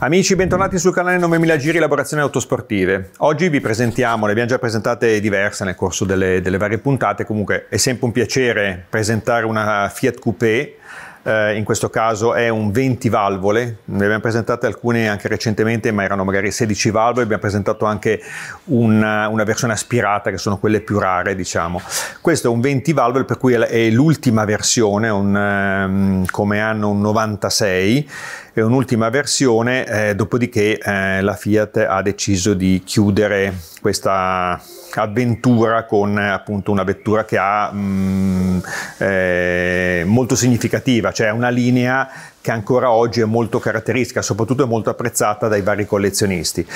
Amici, bentornati sul canale 9000 Giri Elaborazioni Autosportive. Oggi vi presentiamo, le abbiamo già presentate diverse nel corso delle, delle varie puntate, comunque è sempre un piacere presentare una Fiat Coupé eh, in questo caso è un 20 valvole, ne abbiamo presentate alcune anche recentemente ma erano magari 16 valvole, abbiamo presentato anche una, una versione aspirata che sono quelle più rare diciamo. Questo è un 20 valvole per cui è l'ultima versione, un, ehm, come hanno un 96, è un'ultima versione, eh, dopodiché eh, la Fiat ha deciso di chiudere questa avventura con appunto una vettura che ha... Mh, mm, Ehm, eh, molto significativa, cioè una linea che ancora oggi è molto caratteristica, soprattutto è molto apprezzata dai vari collezionisti.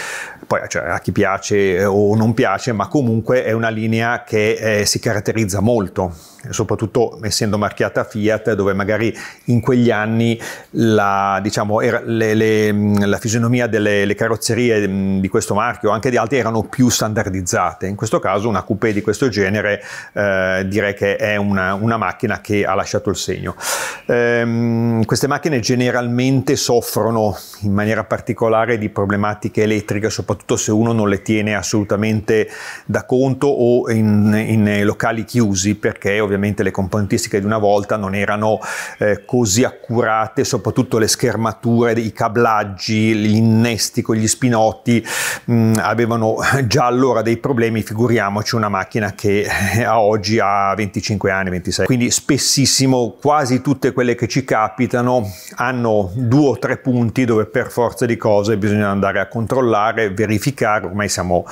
Poi cioè, a chi piace eh, o non piace, ma comunque è una linea che eh, si caratterizza molto, soprattutto essendo marchiata Fiat, dove magari in quegli anni la, diciamo, era, le, le, la fisionomia delle carrozzerie di questo marchio, anche di altri, erano più standardizzate. In questo caso una coupé di questo genere eh, direi che è una, una, macchina che ha lasciato il segno. Ehm, queste macchine generalmente soffrono in maniera particolare di problematiche elettriche, soprattutto se uno non le tiene assolutamente da conto o in, in locali chiusi, perché ovviamente le componentistiche di una volta non erano eh, così accurate, soprattutto le schermature, i cablaggi, gli innesti con gli spinotti, mh, mm, avevano già allora dei problemi, figuriamoci una macchina che eh, a oggi ha 25 anni, 26. Quindi spessissimo quasi tutte quelle che ci capitano hanno due o tre punti dove per forza di cose bisogna andare a controllare, verificare, ormai siamo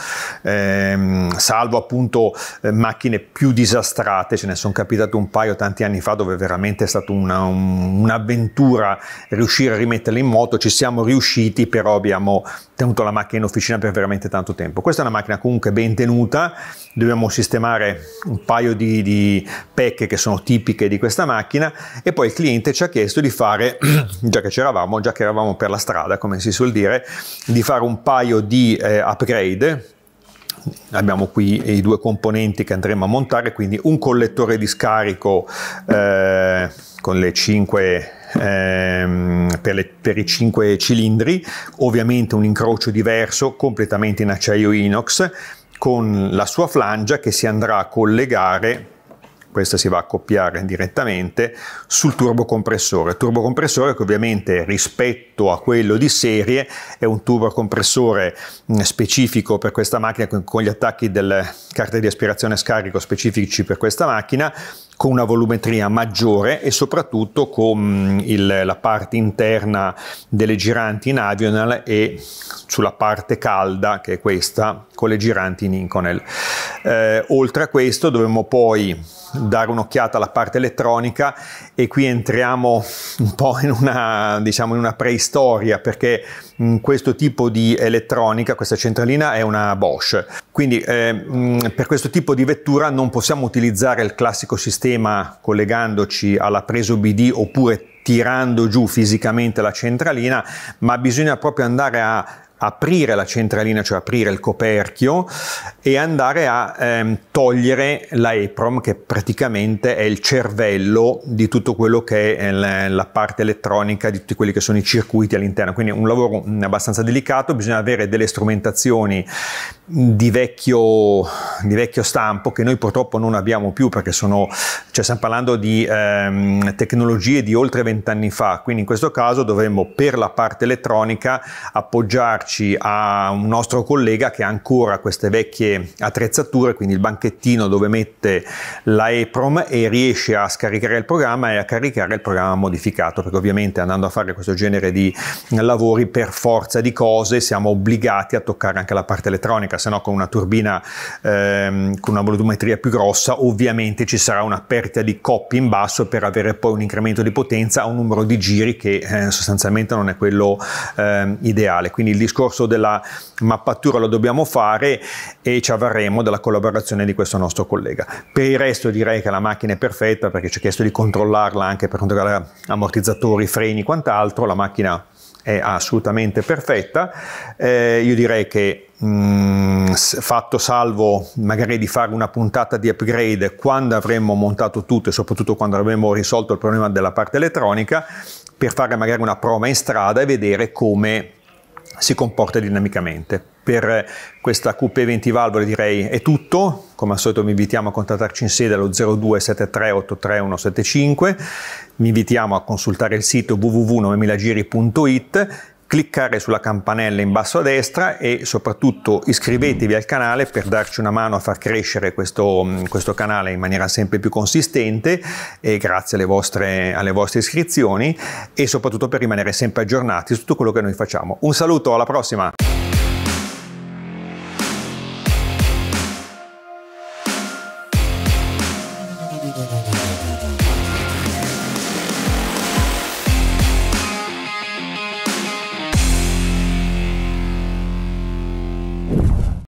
ehm, salvo appunto eh, macchine più disastrate, ce ne sono capitate un paio tanti anni fa dove veramente è stata un'avventura un, un riuscire a rimetterle in moto, ci siamo riusciti però abbiamo tenuto la macchina in officina per veramente tanto tempo. Questa è una macchina comunque ben tenuta, dobbiamo sistemare un paio di, di pecche che sono tipiche di questa macchina e poi il cliente ci ha chiesto di fare già che c'eravamo, già che eravamo per la strada, come si suol dire, di fare un paio di eh, upgrade abbiamo qui i due componenti che andremo a montare, quindi un collettore di scarico eh, con le 5 Ehm, per, le, per, i 5 cilindri, ovviamente un incrocio diverso, completamente in acciaio inox, con la sua flangia che si andrà a collegare questa si va a accoppiare direttamente sul turbocompressore. turbocompressore che ovviamente rispetto a quello di serie è un turbocompressore mm, specifico per questa macchina con gli attacchi delle carte di aspirazione a scarico specifici per questa macchina con una volumetria maggiore e soprattutto con mm, il, la parte interna delle giranti in Avional e sulla parte calda che è questa con le giranti in Inconel. Eh, oltre a questo dovremmo poi dare un'occhiata alla parte elettronica e qui entriamo un po' in una, diciamo, in una preistoria perché mh, mm, questo tipo di elettronica, questa centralina è una Bosch. Quindi eh, mh, mm, per questo tipo di vettura non possiamo utilizzare il classico sistema tema collegandoci alla presa BD oppure tirando giù fisicamente la centralina, ma bisogna proprio andare a aprire la centralina, cioè aprire il coperchio e andare a ehm, togliere la EPROM che praticamente è il cervello di tutto quello che è eh, la parte elettronica, di tutti quelli che sono i circuiti all'interno. Quindi è un lavoro abbastanza delicato, bisogna avere delle strumentazioni di vecchio, di vecchio stampo che noi purtroppo non abbiamo più perché sono, cioè stiamo parlando di ehm, tecnologie di oltre vent'anni fa, quindi in questo caso dovremmo per la parte elettronica appoggiarci affidarci a un nostro collega che ha ancora queste vecchie attrezzature, quindi il banchettino dove mette la EPROM e riesce a scaricare il programma e a caricare il programma modificato, perché ovviamente andando a fare questo genere di lavori per forza di cose siamo obbligati a toccare anche la parte elettronica, se no con una turbina ehm, con una volumetria più grossa ovviamente ci sarà una perdita di coppie in basso per avere poi un incremento di potenza a un numero di giri che eh, sostanzialmente non è quello ehm, ideale. Quindi il disco discorso della mappatura lo dobbiamo fare e ci avverremo della collaborazione di questo nostro collega. Per il resto direi che la macchina è perfetta perché ci ha chiesto di controllarla anche per quanto riguarda ammortizzatori, freni e quant'altro, la macchina è assolutamente perfetta. Eh, io direi che mm, fatto salvo magari di fare una puntata di upgrade quando avremmo montato tutto e soprattutto quando avremmo risolto il problema della parte elettronica, per fare magari una prova in strada e vedere come si comporta dinamicamente. Per eh, questa coupé 20 valvole direi è tutto, come al solito vi invitiamo a contattarci in sede allo 0273833175, vi invitiamo a consultare il sito www.9000giri.it cliccare sulla campanella in basso a destra e soprattutto iscrivetevi al canale per darci una mano a far crescere questo, mm, questo canale in maniera sempre più consistente eh, grazie alle vostre, alle vostre iscrizioni e soprattutto per rimanere sempre aggiornati su tutto quello che noi facciamo. Un saluto, alla prossima! Thank you.